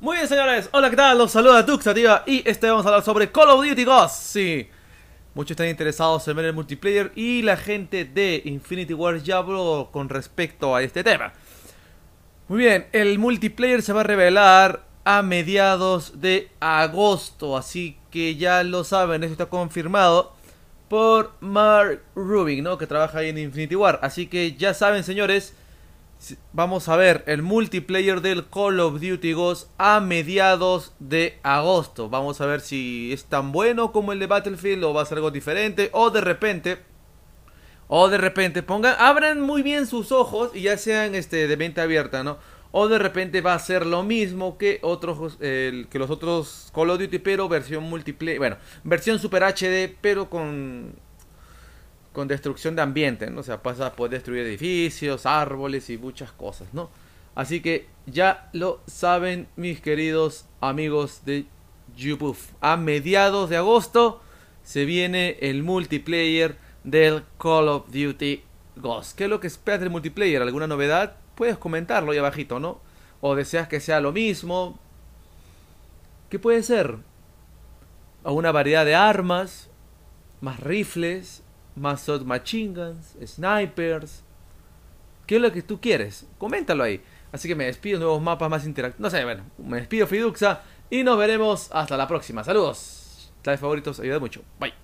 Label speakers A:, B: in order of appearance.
A: Muy bien, señores. Hola, ¿qué tal? Los saluda Duxativa y este vamos a hablar sobre Call of Duty 2. Sí. Muchos están interesados en ver el multiplayer y la gente de Infinity War ya habló con respecto a este tema. Muy bien, el multiplayer se va a revelar a mediados de agosto, así que ya lo saben, eso está confirmado por Mark Rubin, ¿no? Que trabaja ahí en Infinity War. Así que ya saben, señores, Vamos a ver el multiplayer del Call of Duty Ghost a mediados de agosto. Vamos a ver si es tan bueno como el de Battlefield o va a ser algo diferente. O de repente, o de repente pongan, abran muy bien sus ojos y ya sean este, de venta abierta, ¿no? O de repente va a ser lo mismo que otros, que los otros Call of Duty, pero versión multiplayer, bueno, versión Super HD, pero con con destrucción de ambiente, ¿no? O sea, pasa por destruir edificios, árboles y muchas cosas, ¿no? Así que ya lo saben mis queridos amigos de YouPuff. A mediados de agosto se viene el multiplayer del Call of Duty Ghost. ¿Qué es lo que esperas del multiplayer? ¿Alguna novedad? Puedes comentarlo ahí abajito, ¿no? O deseas que sea lo mismo. ¿Qué puede ser? ¿A una variedad de armas? ¿Más rifles? más machine guns, snipers. ¿Qué es lo que tú quieres? Coméntalo ahí. Así que me despido, nuevos mapas más interactivos. No sé, bueno, me despido Fiduxa y nos veremos hasta la próxima. Saludos. tales favoritos, ayuda mucho. Bye.